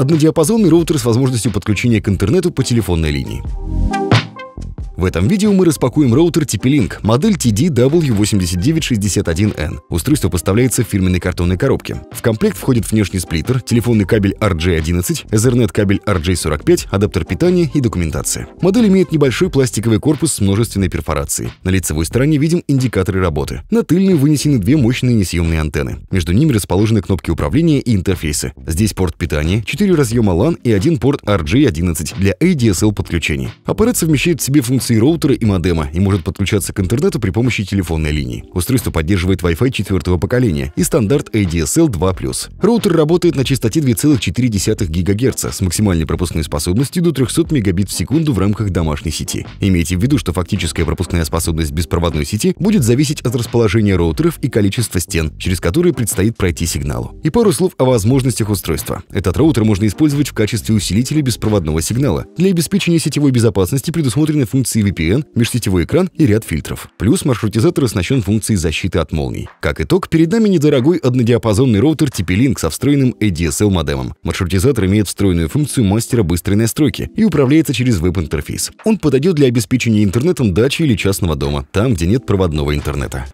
Однодиапазонный роутер с возможностью подключения к интернету по телефонной линии. В этом видео мы распакуем роутер TP-Link, модель td w 8961 n Устройство поставляется в фирменной картонной коробке. В комплект входит внешний сплиттер, телефонный кабель RJ11, Ethernet кабель RJ45, адаптер питания и документация. Модель имеет небольшой пластиковый корпус с множественной перфорацией. На лицевой стороне видим индикаторы работы. На тыльной вынесены две мощные несъемные антенны. Между ними расположены кнопки управления и интерфейсы. Здесь порт питания, 4 разъема LAN и один порт RJ11 для ADSL подключений. Аппарат совмещает в себе функции и роутера, и модема, и может подключаться к интернету при помощи телефонной линии. Устройство поддерживает Wi-Fi четвертого поколения и стандарт ADSL 2+. Роутер работает на частоте 2,4 ГГц с максимальной пропускной способностью до 300 Мбит в секунду в рамках домашней сети. Имейте в виду, что фактическая пропускная способность беспроводной сети будет зависеть от расположения роутеров и количества стен, через которые предстоит пройти сигналу. И пару слов о возможностях устройства. Этот роутер можно использовать в качестве усилителя беспроводного сигнала. Для обеспечения сетевой безопасности предусмотрены функции функции VPN, межсетевой экран и ряд фильтров. Плюс маршрутизатор оснащен функцией защиты от молний. Как итог, перед нами недорогой однодиапазонный роутер TP-Link со встроенным ADSL модемом. Маршрутизатор имеет встроенную функцию мастера быстрой настройки и управляется через веб-интерфейс. Он подойдет для обеспечения интернетом дачи или частного дома, там, где нет проводного интернета.